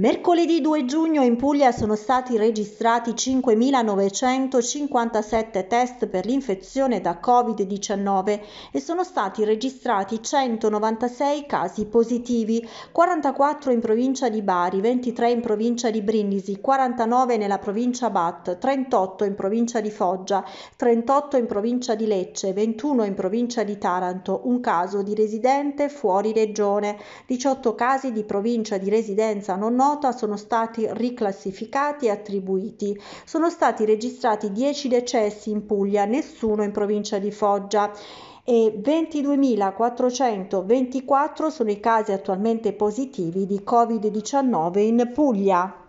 Mercoledì 2 giugno in Puglia sono stati registrati 5.957 test per l'infezione da Covid-19 e sono stati registrati 196 casi positivi, 44 in provincia di Bari, 23 in provincia di Brindisi, 49 nella provincia Bat, 38 in provincia di Foggia, 38 in provincia di Lecce, 21 in provincia di Taranto, un caso di residente fuori regione, 18 casi di provincia di residenza non nota nota sono stati riclassificati e attribuiti. Sono stati registrati 10 decessi in Puglia, nessuno in provincia di Foggia e 22.424 sono i casi attualmente positivi di Covid-19 in Puglia.